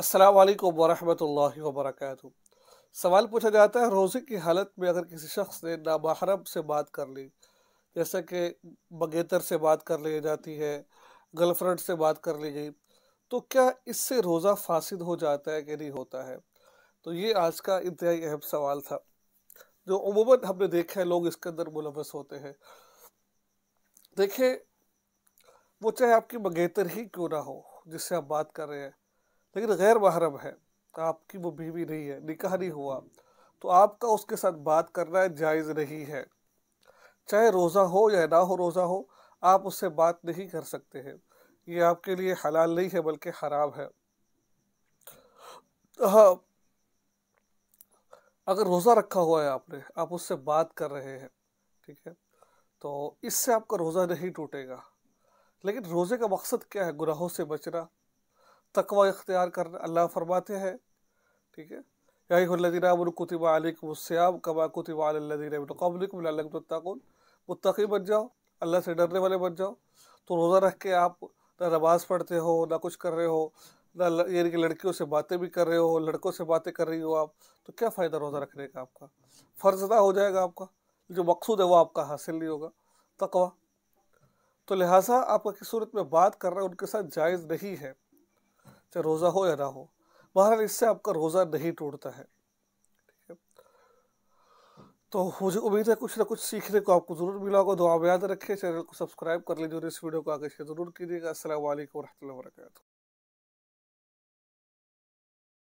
असलकम वरहल वरहमतुल्लाहि सवाल पूछा जाता है रोज़े की हालत में अगर किसी शख्स ने नामहरम से बात कर ली जैसे कि मंगेतर से बात कर ली जाती है गर्लफ्रेंड से बात कर ली गई तो क्या इससे रोज़ा फासिद हो जाता है कि नहीं होता है तो ये आज का इंतहाई अहम सवाल था जो अमूमा हमने देखा है लोग इसके अंदर मुलवस होते हैं देखें वो चाहे आपकी मंगेतर ही क्यों ना हो जिससे आप बात कर रहे हैं लेकिन गैर महरम है आपकी वो बीवी नहीं है निकाह नहीं हुआ तो आपका उसके साथ बात करना जायज़ नहीं है चाहे रोज़ा हो या ना हो रोज़ा हो आप उससे बात नहीं कर सकते हैं ये आपके लिए हलाल नहीं है बल्कि हराम है हाँ अगर रोज़ा रखा हुआ है आपने आप उससे बात कर रहे हैं ठीक है तो इससे आपका रोज़ा नहीं टूटेगा लेकिन रोज़े का मकसद क्या है गुनाहों से बचना तकवा इख्तियार कर अल्लाह फरमाते हैं ठीक है यादीन कबा कुतबा बन जाओ अल्लाह से डरने वाले बन जाओ तो रोज़ा रख के आप ना नमाज़ पढ़ते हो ना कुछ कर रहे हो ना यानी कि लड़कियों से बातें भी कर रहे हो लड़कों से बातें कर रही हो आप तो क्या फ़ायदा रोज़ा रखने का आपका फ़र्ज ना हो जाएगा आपका जो मकसूद है वो आपका हासिल नहीं होगा तकवा तो लिहाजा आपका किस सूरत में बात करना उनके साथ जायज़ नहीं है चाहे रोज़ा हो या ना हो बहरहाल इससे आपका रोज़ा नहीं टूटता है तो मुझे उम्मीद है कुछ ना कुछ सीखने को आपको ज़रूर मिला होगा दुआ में याद रखें चैनल को सब्सक्राइब कर लीजिए और इस वीडियो को आगे शेयर जरूर कीजिएगा असल वरहमल वरक